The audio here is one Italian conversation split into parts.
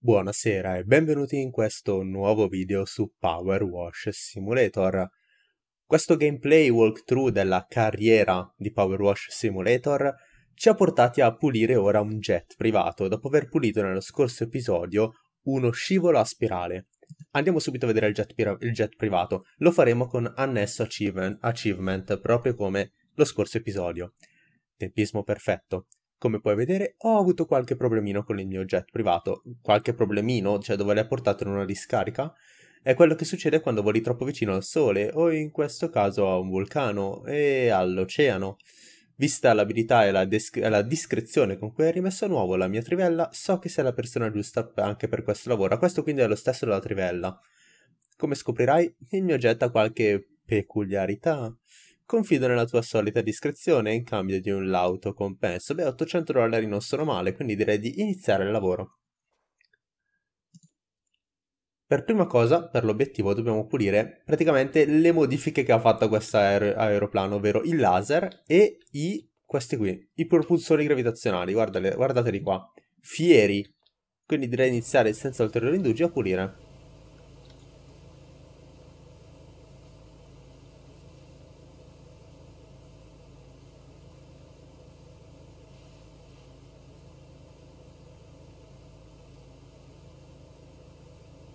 Buonasera e benvenuti in questo nuovo video su Power Wash Simulator. Questo gameplay walkthrough della carriera di Power Wash Simulator ci ha portati a pulire ora un jet privato dopo aver pulito nello scorso episodio uno scivolo a spirale. Andiamo subito a vedere il jet, il jet privato, lo faremo con annesso achievement, achievement proprio come lo scorso episodio. Tempismo perfetto. Come puoi vedere ho avuto qualche problemino con il mio jet privato, qualche problemino, cioè dove l'hai portato in una discarica, è quello che succede quando voli troppo vicino al sole o in questo caso a un vulcano e all'oceano. Vista l'abilità e la, disc- la, discrezione con cui hai rimesso a nuovo la mia trivella, so che sei la persona giusta anche per questo lavoro. Questo quindi è lo stesso della trivella. Come scoprirai, il mio jet ha qualche peculiarità. Confido nella tua solita discrezione in cambio di un lauto compenso. Beh, 800 dollari non sono male, quindi direi di iniziare il lavoro. Per prima cosa, per l'obiettivo, dobbiamo pulire praticamente le modifiche che ha fatto questo aer aeroplano, ovvero il laser e i, questi qui, i propulsori gravitazionali, guardale, guardateli qua, fieri. Quindi direi di iniziare senza ulteriori indugi a pulire.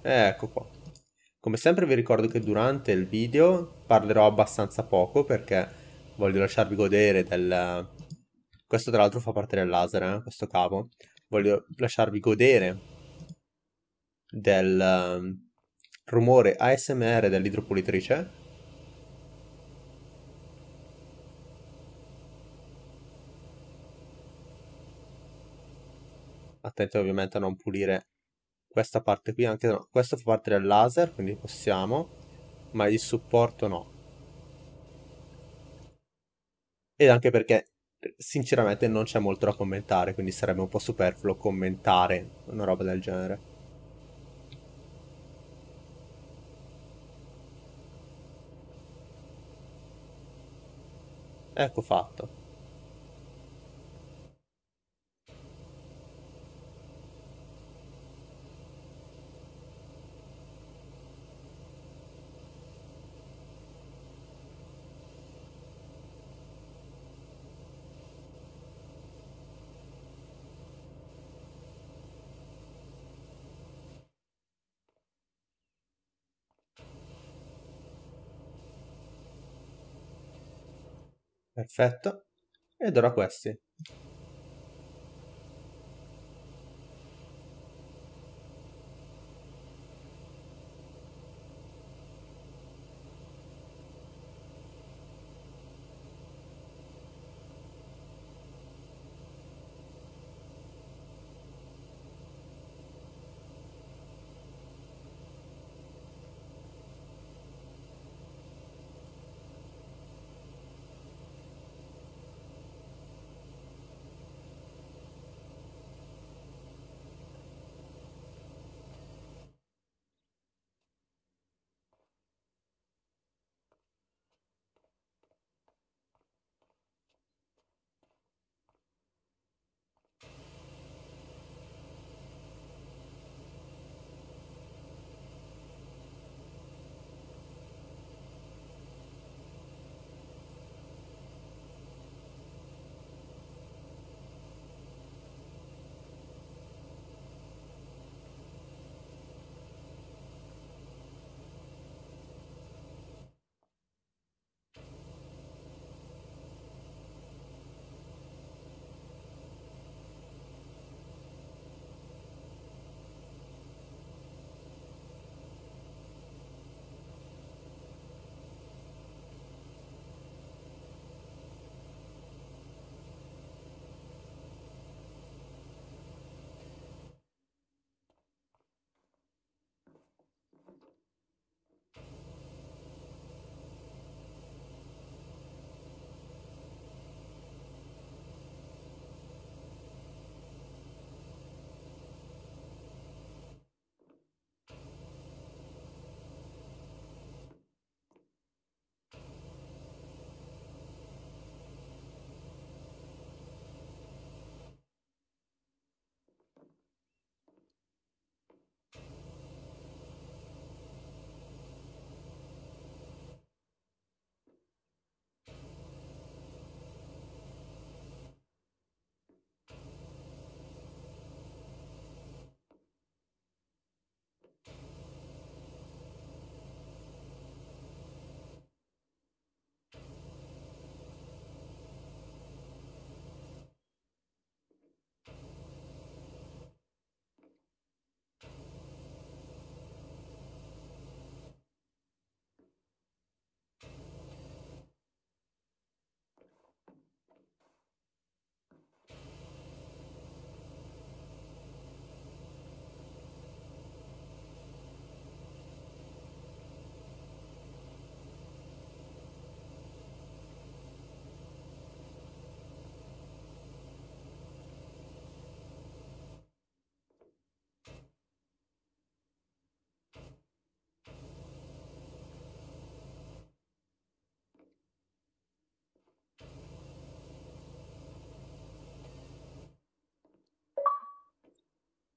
ecco qua. Come sempre vi ricordo che durante il video parlerò abbastanza poco perché voglio lasciarvi godere del... Questo tra l'altro fa parte del laser, eh, questo cavo. Voglio lasciarvi godere del ehm, rumore ASMR dell'idropulitrice attenti ovviamente a non pulire questa parte qui anche no. Questo fa parte del laser, quindi possiamo. Ma il supporto no. Ed anche perché sinceramente non c'è molto da commentare, quindi sarebbe un po' superfluo commentare una roba del genere. Ecco fatto. Perfetto. Ed ora questi.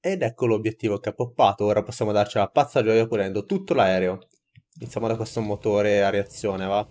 Ed ecco l'obiettivo che ha poppato, ora possiamo darci la pazza gioia pulendo tutto l'aereo. Iniziamo da questo motore a reazione, va?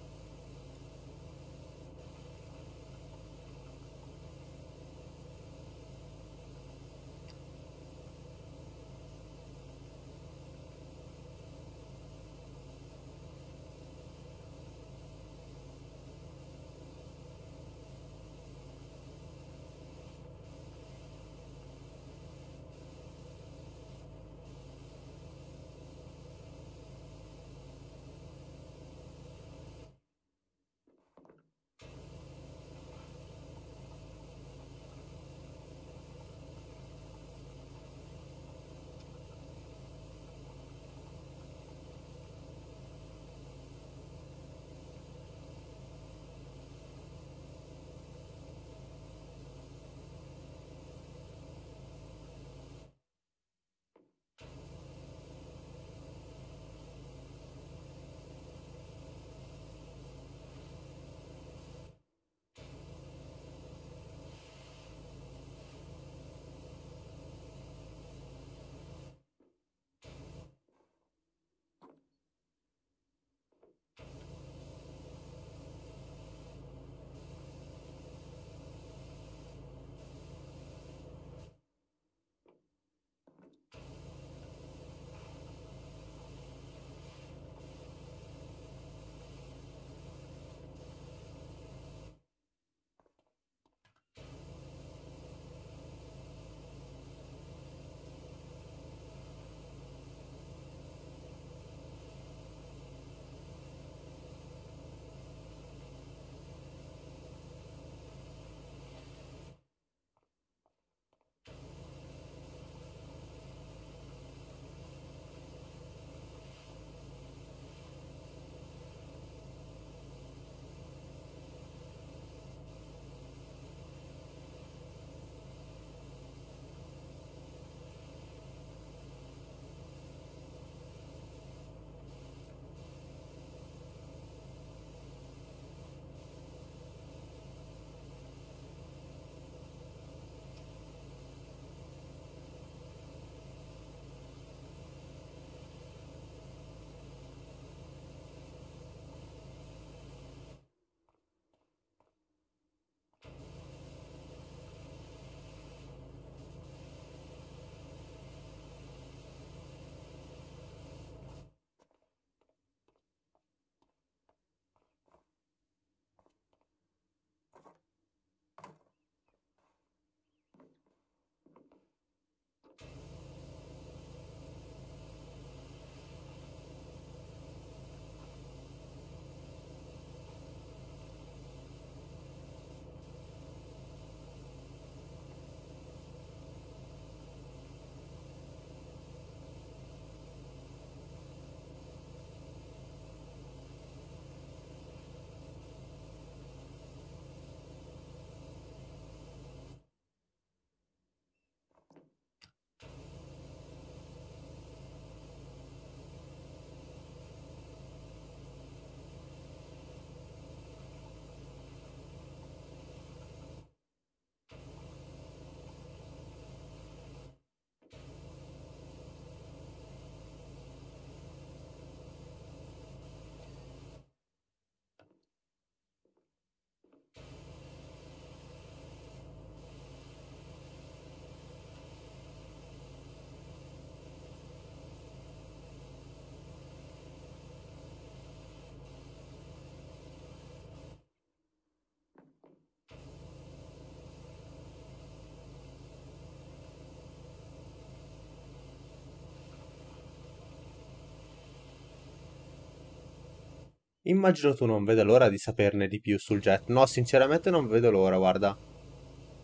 Immagino tu non veda l'ora di saperne di più sul jet. No, sinceramente non vedo l'ora, guarda.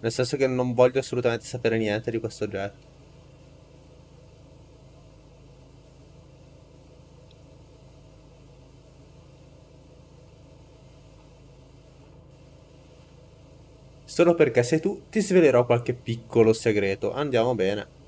Nel senso che non voglio assolutamente sapere niente di questo jet. Solo perché sei tu ti svelerò qualche piccolo segreto. Andiamo bene.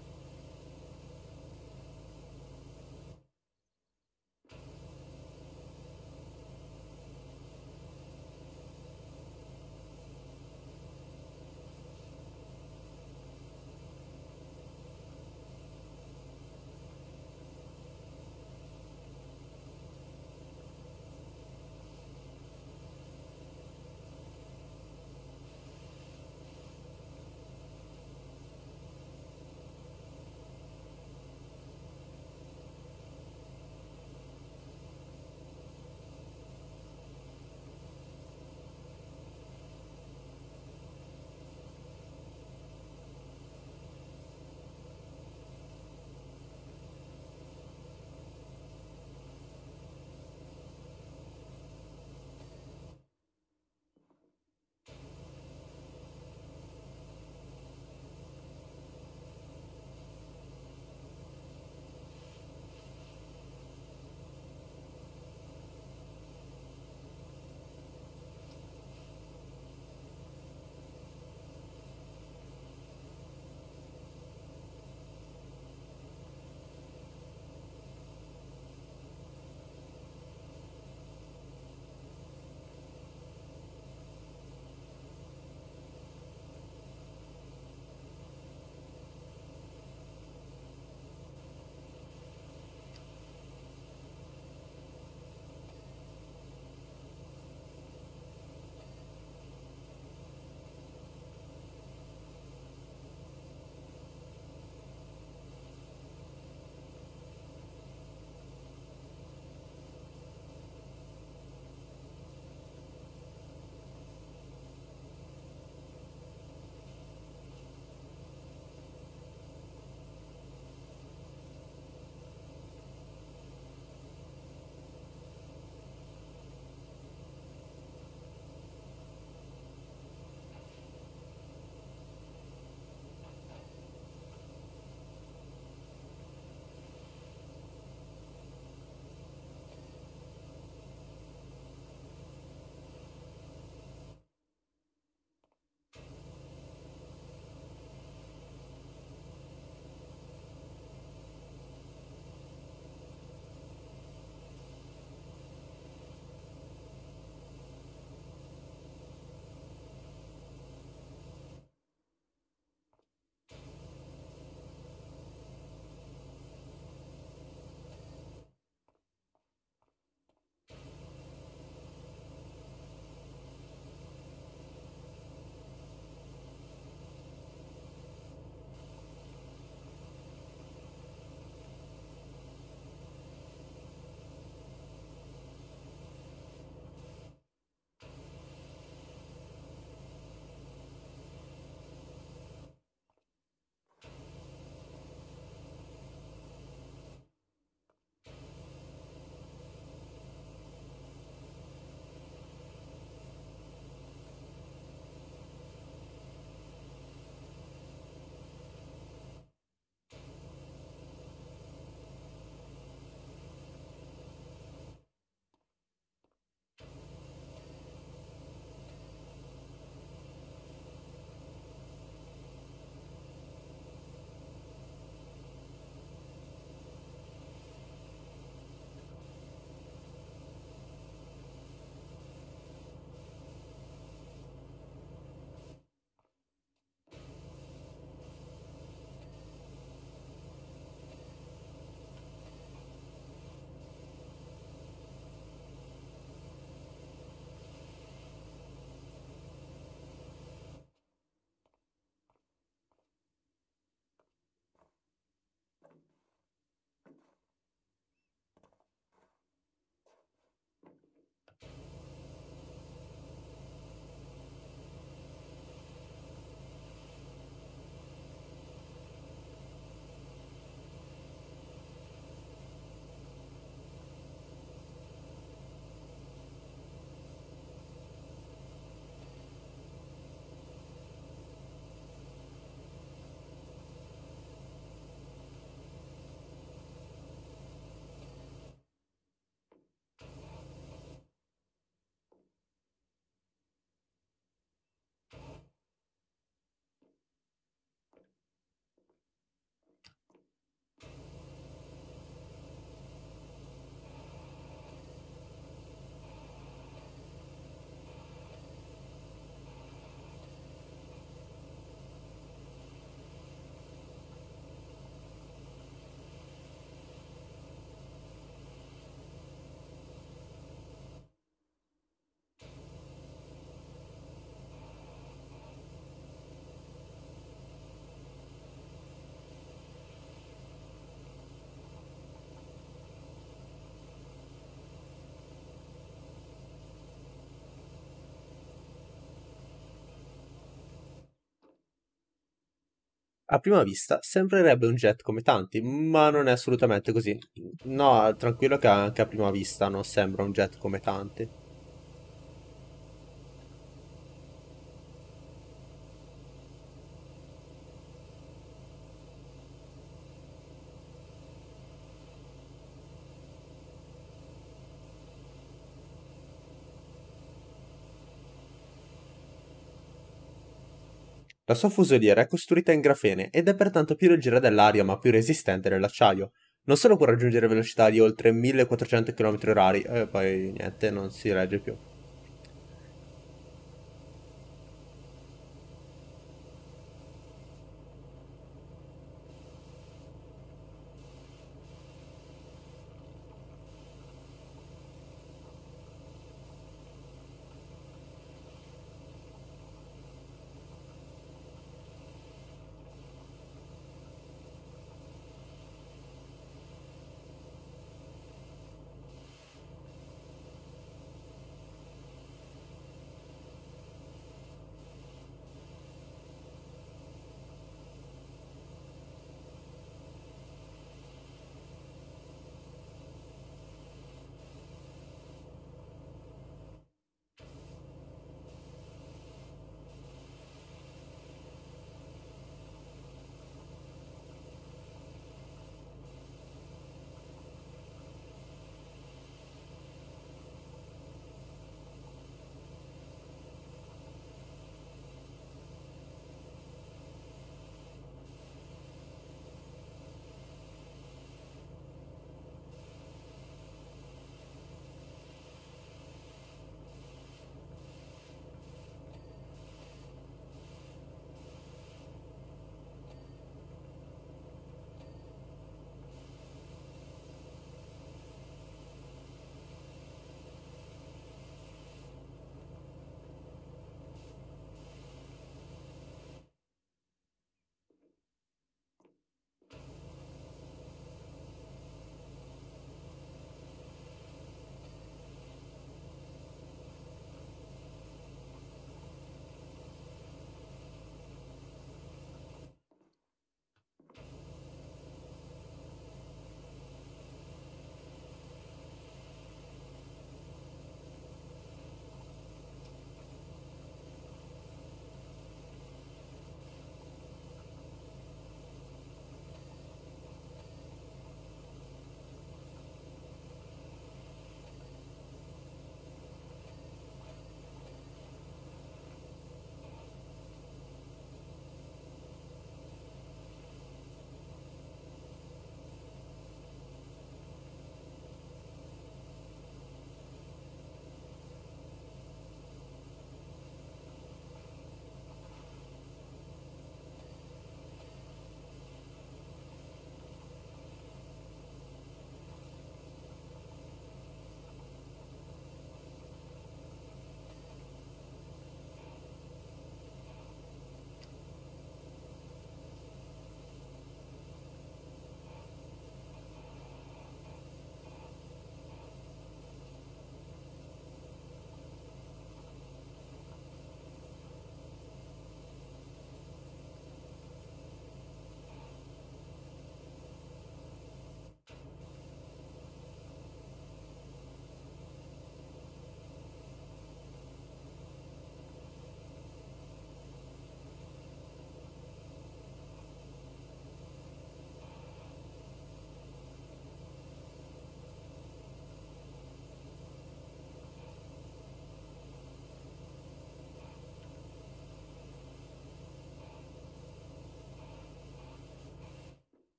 a prima vista sembrerebbe un jet come tanti, ma non è assolutamente così. No, tranquillo che anche a prima vista non sembra un jet come tanti. La sua fusoliera è costruita in grafene ed è pertanto più leggera dell'aria ma più resistente dell'acciaio. Non solo può raggiungere velocità di oltre 1400 km h e poi niente, non si regge più.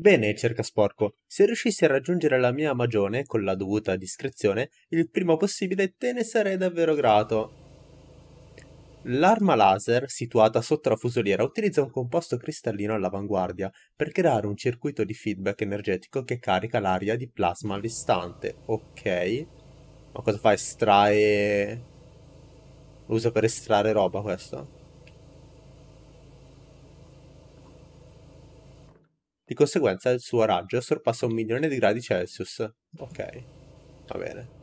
Bene, cerca sporco, se riuscissi a raggiungere la mia magione con la dovuta discrezione, il prima possibile te ne sarei davvero grato. L'arma laser, situata sotto la fusoliera, utilizza un composto cristallino all'avanguardia per creare un circuito di feedback energetico che carica l'aria di plasma all'istante. Ok. Ma cosa fa? Estrae... Lo usa per estrarre roba questo? Di conseguenza il suo raggio sorpassa un milione di gradi Celsius. Ok, va bene.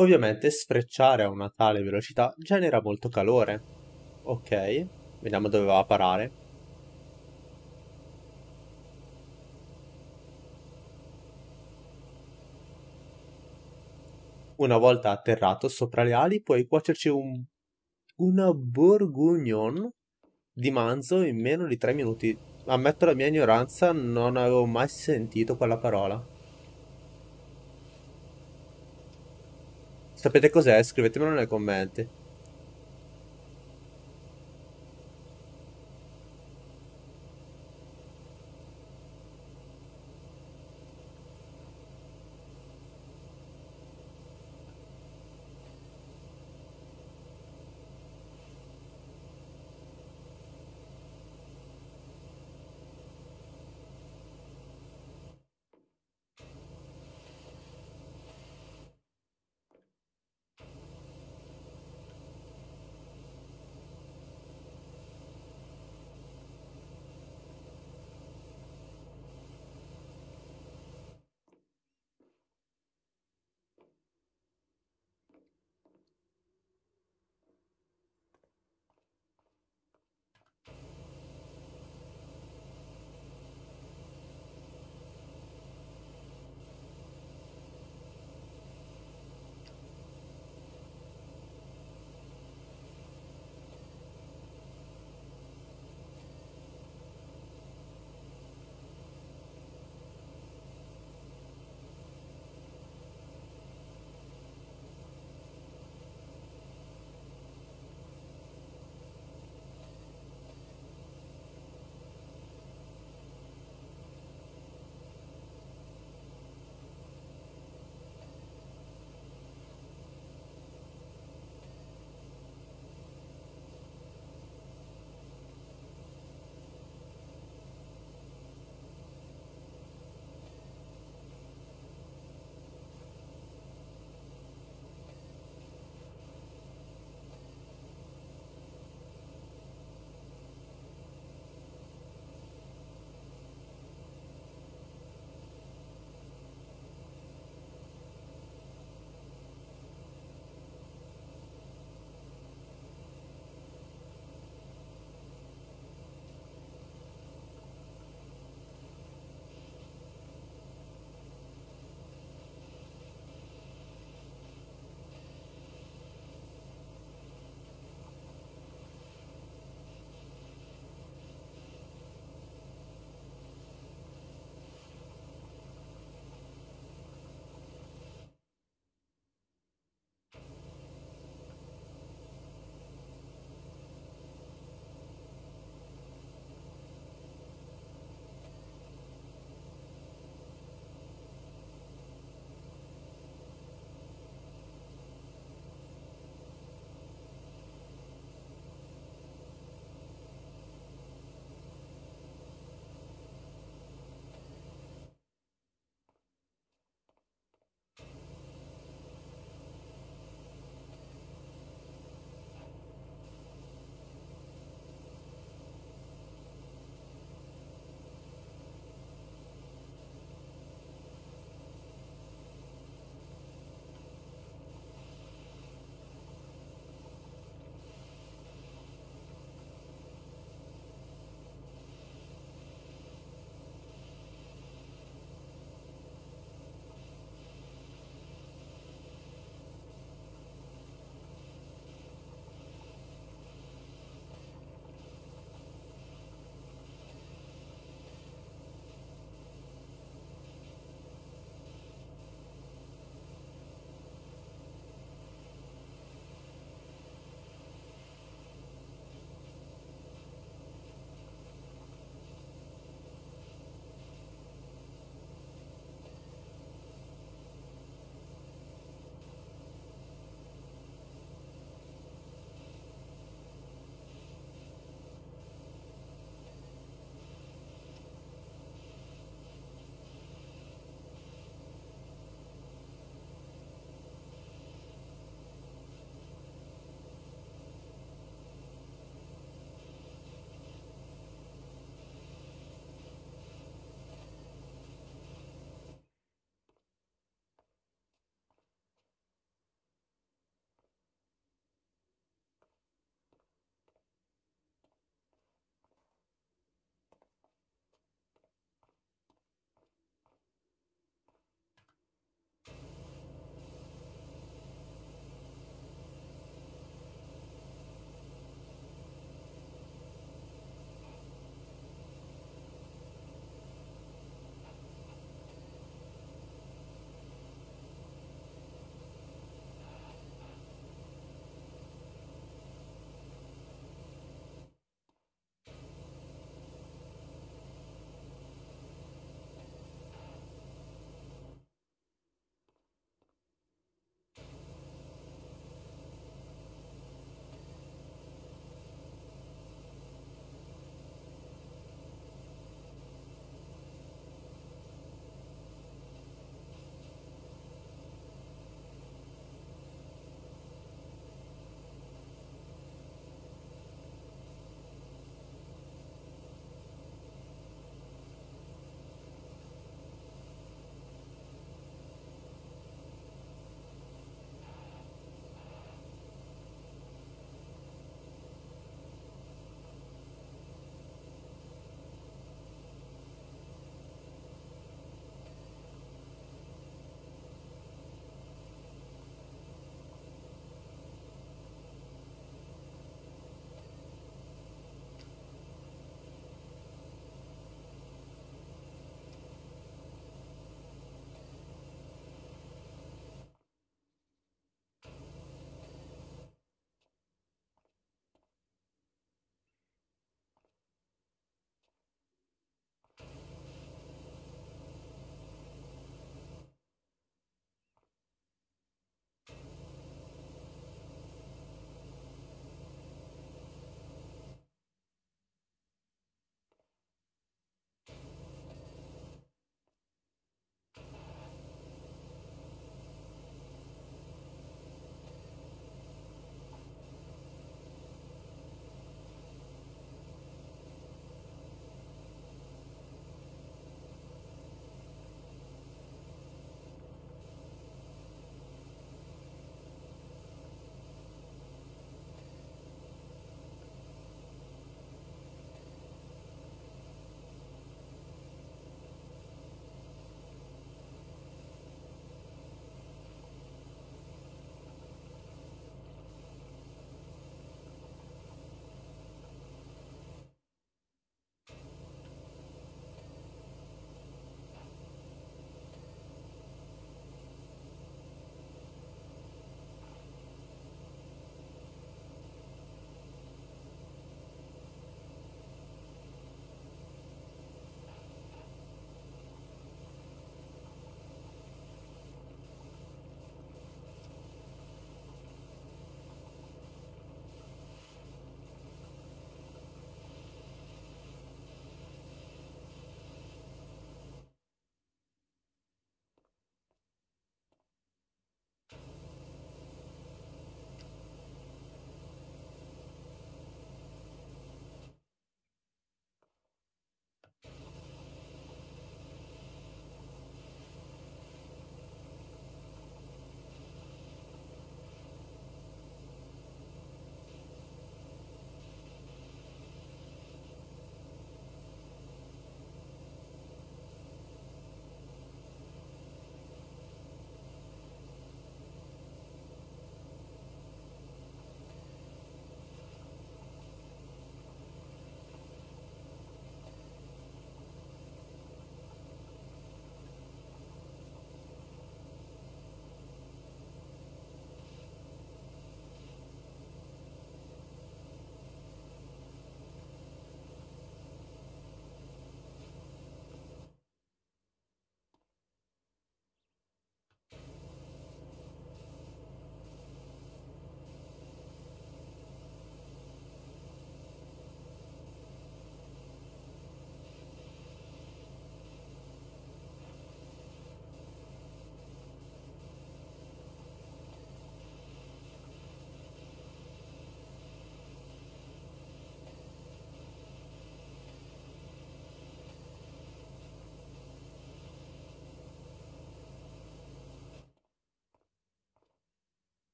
Ovviamente sfrecciare a una tale velocità genera molto calore. Ok, vediamo dove va a parare. Una volta atterrato sopra le ali puoi cuocerci un... una bourguignon di manzo in meno di 3 minuti. Ammetto la mia ignoranza, non avevo mai sentito quella parola. Sapete cos'è? Scrivetemelo nei commenti.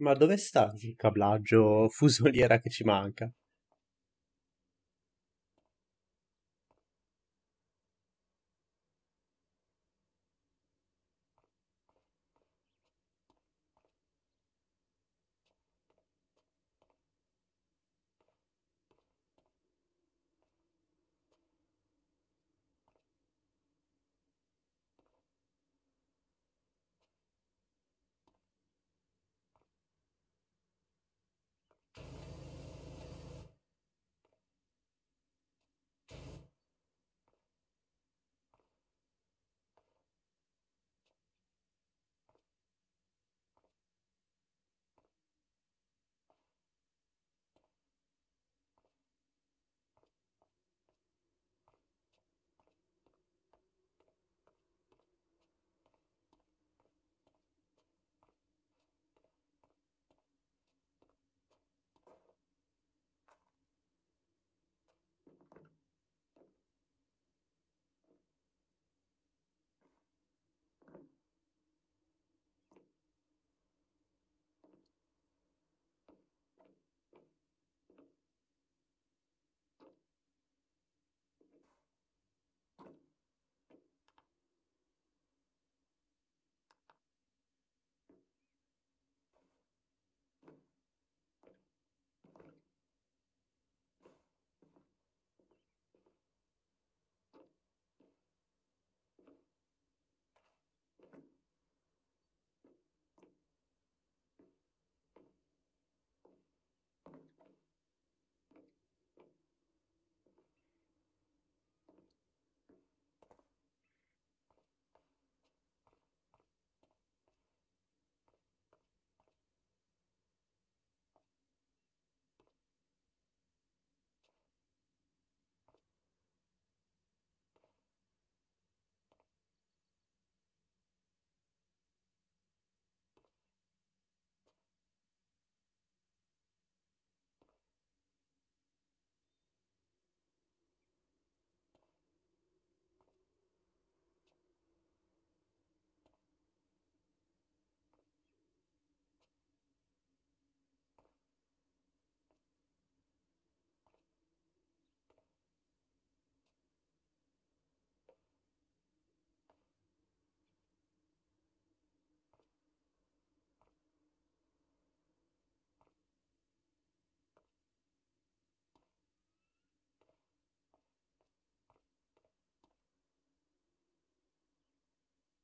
Ma dove sta il cablaggio fusoliera che ci manca?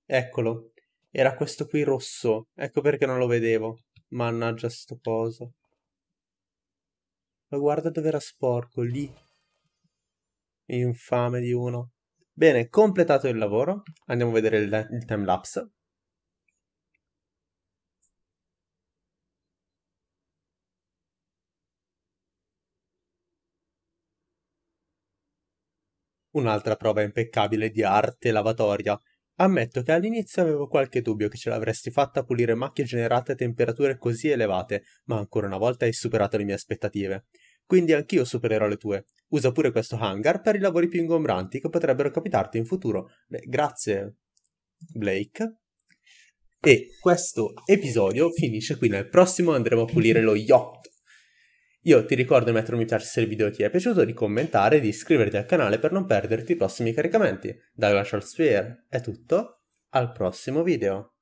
Eccolo. Era questo qui rosso. Ecco perché non lo vedevo. Mannaggia sto coso. Ma guarda dove era sporco, lì. Infame di uno. Bene, completato il lavoro. Andiamo a vedere il, il timelapse. Un'altra prova impeccabile di arte lavatoria. Ammetto che all'inizio avevo qualche dubbio che ce l'avresti fatta a pulire macchie generate a temperature così elevate, ma ancora una volta hai superato le mie aspettative. Quindi anch'io supererò le tue. Usa pure questo hangar per i lavori più ingombranti che potrebbero capitarti in futuro. Beh, grazie, Blake. E questo episodio finisce qui. Nel prossimo andremo a pulire lo yacht io ti ricordo di mettere un mi piace se il video ti è piaciuto, di commentare e di iscriverti al canale per non perderti i prossimi caricamenti. Dalla Charles Sphere è tutto, al prossimo video!